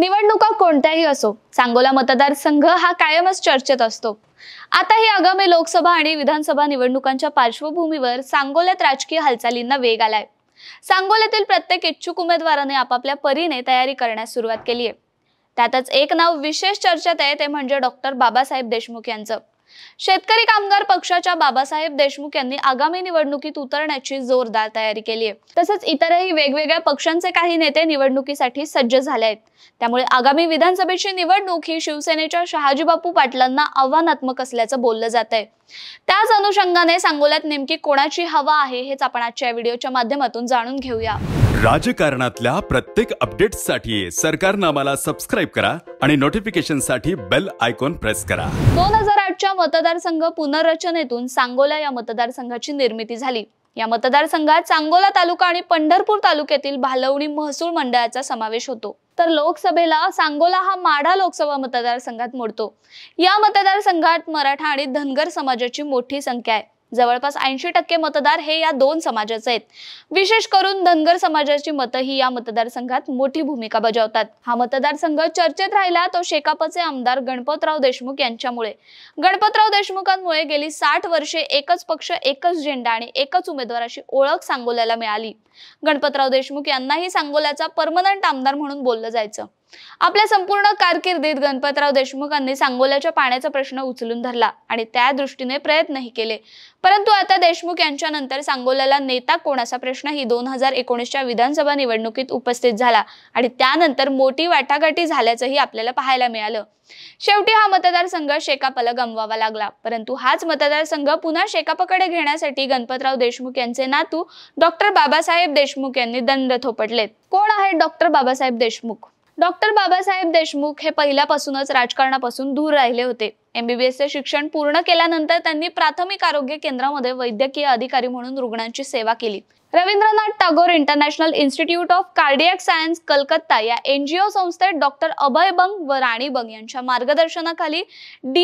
निवडणुका कोणत्याही असो सांगोला मतदारसंघ हा कायमच चर्चेत असतो आता ही आगामी लोकसभा आणि विधानसभा निवडणुकांच्या पार्श्वभूमीवर सांगोल्यात राजकीय हालचालींना वेग आलाय सांगोल्यातील प्रत्येक इच्छुक उमेदवाराने आपापल्या परीने तयारी करण्यास सुरुवात केली आहे त्यातच एक नाव विशेष चर्चेत आहे ते म्हणजे डॉक्टर बाबासाहेब देशमुख यांचं शेतकरी कामगार पक्षाच्या बाबासाहेब देशमुख यांनी आगामी निवडणुकीत उतरण्याची जोरदार तयारी केली आहे तसंच इतरही वेगवेगळ्या पक्षांचे काही नेते निवडणुकीसाठी सज्ज झाले आहेत त्यामुळे आगामी विधानसभेची निवडणूक ही शिवसेनेच्या शहाजीबापू पाटलांना आव्हानात्मक असल्याचं बोललं जात आहे त्याच अनुषंगाने सांगोल्यात नेमकी कोणाची हवा आहे हेच आपण आजच्या व्हिडिओच्या माध्यमातून जाणून घेऊया राजकारणातल्या प्रत्येक अपडेटसाठी सरकारनामाला सबस्क्राईब करा आणि नोटिफिकेशनसाठी बेल आयकॉन प्रेस करा दोन हजार शेवटच्या मतदारसंघ पुनर्रचनेतून सांगोला या मतदारसंघाची निर्मिती झाली या मतदारसंघात सांगोला तालुका आणि पंढरपूर तालुक्यातील भालवणी महसूल मंडळाचा समावेश होतो तर लोकसभेला सांगोला हा माढा लोकसभा मतदारसंघात मोडतो या मतदारसंघात मराठा आणि धनगर समाजाची मोठी संख्या आहे जवळपास ऐंशी टक्के मतदार हे या दोन समाजाचे आहेत विशेष करून धनगर समाजाची मतं ही या मतदारसंघात मोठी भूमिका बजावतात हा मतदारसंघ चर्चेत राहिला तो शेकापचे आमदार गणपतराव देशमुख यांच्यामुळे गणपतराव देशमुखांमुळे गेली साठ वर्षे एकच पक्ष एकच झेंडा आणि एकच अशी ओळख सांगोल्याला मिळाली गणपतराव देशमुख यांनाही सांगोल्याचा परमनंट आमदार म्हणून बोललं जायचं आपल्या संपूर्ण कारकिर्दीत गणपतराव देशमुखांनी सांगोल्याच्या पाण्याचा प्रश्न उचलून धरला आणि त्या दृष्टीने प्रयत्नही केले परंतु आता देशमुख नंतर सांगोल्याला नेता कोण असा प्रश्नही दोन हजार एकोणीसच्या विधानसभा निवडणुकीत उपस्थित झाला आणि त्यानंतर मोठी वाटाघाटी झाल्याचंही आपल्याला पाहायला मिळालं शेवटी हा मतदारसंघ शेकापाला गमवावा लागला परंतु हाच मतदारसंघ पुन्हा शेकापाकडे घेण्यासाठी गणपतराव देशमुख यांचे नातू डॉक्टर बाबासाहेब देशमुख यांनी दंड थोपटले कोण आहेत डॉक्टर बाबासाहेब देशमुख डॉक्टर बाबासाहेब देशमुख हे पहिल्यापासूनच राजकारणापासून दूर राहिले होते एमबीबीएसचे शिक्षण पूर्ण केल्यानंतर त्यांनी प्राथमिक आरोग्य केंद्रामध्ये वैद्यकीय अधिकारी म्हणून रुग्णांची सेवा केली Rabindranath Tagore international institute of cardiac science Calcutta या एनजीओ संस्थेत डॉक्टर अभय बंग व राणी बंग यांच्या मार्गदर्शनाखाली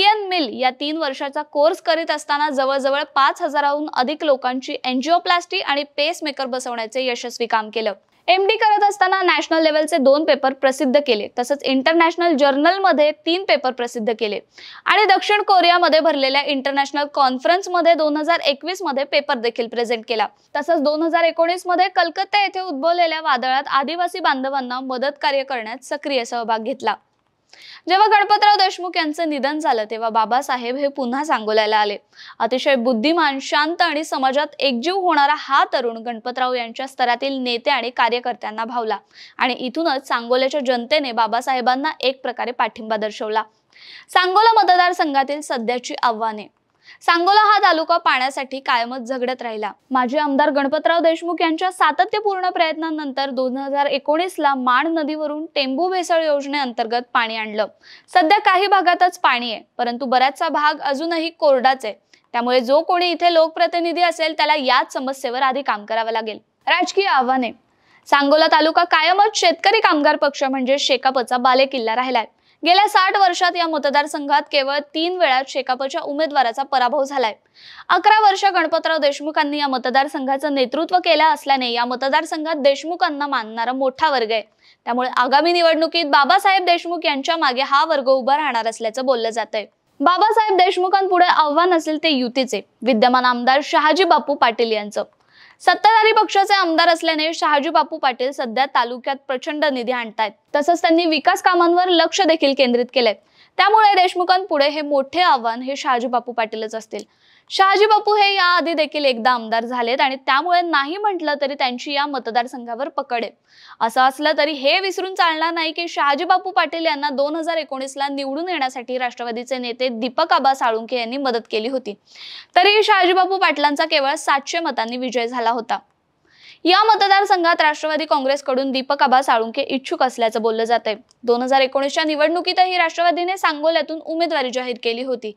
एन मिल या तीन वर्षाचा कोर्स करीत असताना जवळजवळ पाच हजाराहून अधिक लोकांची प्लास्टी आणि पेसमेकर बसवण्याचे यशस्वी काम केलं एम डी करत असताना नॅशनल लेवलचे दोन पेपर प्रसिद्ध केले तसंच इंटरनॅशनल जर्नलमध्ये तीन पेपर प्रसिद्ध केले आणि दक्षिण कोरियामध्ये भरलेल्या इंटरनॅशनल कॉन्फरन्समध्ये दोन हजार एकवीस मध्ये पेपर देखील प्रेझेंट केला तसंच दोन हजार एकोणीस मध्ये कलकत्ता येथे उद्भवलेल्या वादळात आदिवासी बांधवांना मदत कार्य करण्यात सक्रिय सहभाग घेतला जेव्हा गणपतराव देशमुख यांचं निधन झालं तेव्हा बाबासाहेब हे पुन्हा सांगोल्याला आले अतिशय बुद्धिमान शांत आणि समाजात एकजीव होणारा हा तरुण गणपतराव यांच्या स्तरातील नेते आणि कार्यकर्त्यांना भावला आणि इथूनच सांगोल्याच्या जनतेने बाबासाहेबांना एक प्रकारे पाठिंबा दर्शवला सांगोला मतदारसंघातील सध्याची आव्हाने सांगोला हा तालुका पाण्यासाठी कायमच झगडत राहिला माजी आमदार गणपतराव देशमुख यांच्या सातत्यपूर्ण प्रयत्नांनंतर दोन हजार एकोणीसला माण नदीवरून टेंबू भेसळ योजनेअंतर्गत पाणी आणलं सध्या काही भागातच पाणी आहे परंतु बराचसा भाग अजूनही कोरडाच आहे त्यामुळे जो कोणी इथे लोकप्रतिनिधी असेल त्याला याच समस्येवर आधी काम करावं लागेल राजकीय आव्हाने सांगोला तालुका कायमच शेतकरी कामगार पक्ष म्हणजे शेकापचा बालेकिल्ला राहिलाय गेल्या साठ वर्षात या मतदारसंघात केवळ तीन वेळा शेकापच्या उमेदवाराचा पराभव झालाय अकरा वर्ष गणपतराव देशमुखांनी या मतदारसंघाचं नेतृत्व केलं असल्याने या मतदारसंघात देशमुखांना मानणारा मोठा वर्ग आहे त्यामुळे आगामी निवडणुकीत बाबासाहेब देशमुख यांच्या मागे हा वर्ग उभा राहणार असल्याचं बोललं जात आहे बाबासाहेब देशमुखांपुढे आव्हान असेल ते युतीचे विद्यमान आमदार शहाजी बापू पाटील यांचं सत्ताधारी पक्षाचे आमदार असल्याने शहाजी बापू पाटील सध्या तालुक्यात प्रचंड निधी आणतायत तसंच त्यांनी विकास कामांवर लक्ष देखील केंद्रित केले त्यामुळे देशमुखांपुढे हे मोठे आव्हान हे शहाजी बापू पाटीलच असतील शहाजी बापू हे याआधी देखील एकदा आमदार झालेत आणि त्यामुळे नाही म्हटलं तरी त्यांची या मतदारसंघावर पकड आहे असं असलं तरी हे विसरून चालणार नाही की शहाजी बापू पाटील यांना दोन हजार एकोणीसला निवडून येण्यासाठी राष्ट्रवादीचे नेते दीपक आबा साळुंके यांनी मदत केली होती तरीही शहाजी बापू पाटलांचा केवळ सातशे मतांनी विजय झाला होता या मतदारसंघात राष्ट्रवादी काँग्रेसकडून दीपक आबा साळुंके इच्छुक असल्याचं बोललं जात आहे दोन हजार एकोणीसच्या निवडणुकीतही राष्ट्रवादीने सांगोल्यातून उमेदवारी जाहीर केली होती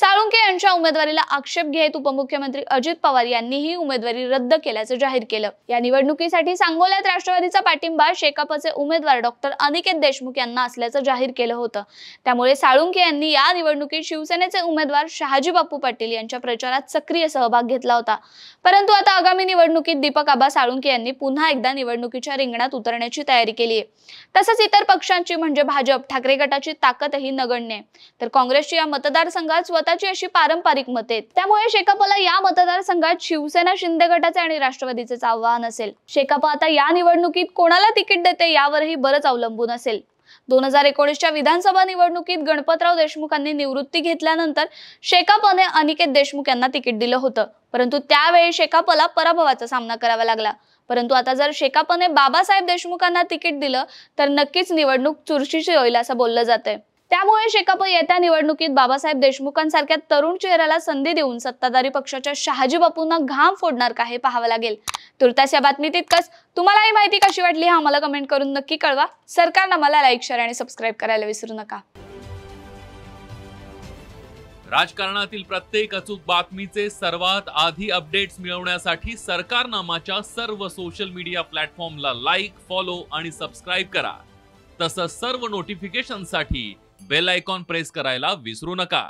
साळुंके यांच्या उमेदवारीला आक्षेप घेत उपमुख्यमंत्री अजित पवार यांनीही उमेदवारी रद्द केल्याचं जाहीर केलं या निवडणुकीसाठी सांगोल्यात राष्ट्रवादीचा पाठिंबा शेकापचे उमेदवार डॉक्टर अनिकेत देशमुख यांना असल्याचं जाहीर केलं होतं त्यामुळे साळुंके यांनी या निवडणुकीत शिवसेनेचे उमेदवार शहाजी बापू पाटील यांच्या प्रचारात सक्रिय सहभाग घेतला होता परंतु आता आगामी निवडणुकीत दीपक आबा साळुंखे यांनी पुन्हा एकदा निवडणुकीच्या रिंगणात उतरण्याची तयारी केली आहे तसंच इतर पक्षांची म्हणजे भाजप ठाकरे गटाची ताकदही नगण्य तर काँग्रेसची या मतदारसंघात स्वतःची अशी पारंपरिक मते आहेत त्यामुळे शेकापला या मतदारसंघात शिवसेना शिंदे गटाचे आणि राष्ट्रवादीचेच आव्हान असेल शेकाप आता या निवडणुकीत कोणाला तिकीट देते यावरही बरंच अवलंबून असेल दोन हजार एकोणीसच्या विधानसभा निवडणुकीत गणपतराव देशमुखांनी निवृत्ती घेतल्यानंतर शेकापने अनिकेत देशमुख यांना तिकीट दिलं होतं परंतु त्यावेळी शेकापला पराभवाचा सामना करावा लागला परंतु आता जर शेकापने बाबासाहेब देशमुखांना तिकीट दिलं तर नक्कीच निवडणूक चुरशीची होईल असं बोललं जातंय त्यामुळे शेकाप येत्या निवडणुकीत बाबासाहेब देशमुखांसारख्या तरुण चेहऱ्याला संधी देऊन सत्ताधारी पक्षाच्या शहाजी बापूंना घाम फोडणार का हे पाहावं लागेल तुर्तास या बातमीत इतकंच तुम्हाला ही माहिती कशी वाटली हा आम्हाला कमेंट करून नक्की कळवा सरकारनं मला लाईक शेअर आणि सबस्क्राईब करायला विसरू नका राजकारणातील प्रत्येक अचूक बातमीचे सर्वात आधी अपडेट्स मिळवण्यासाठी सरकारनामाच्या सर्व सोशल मीडिया प्लॅटफॉर्मला लाईक फॉलो आणि सबस्क्राईब करा तसंच सर्व नोटिफिकेशनसाठी बेल आयकॉन प्रेस करायला विसरू नका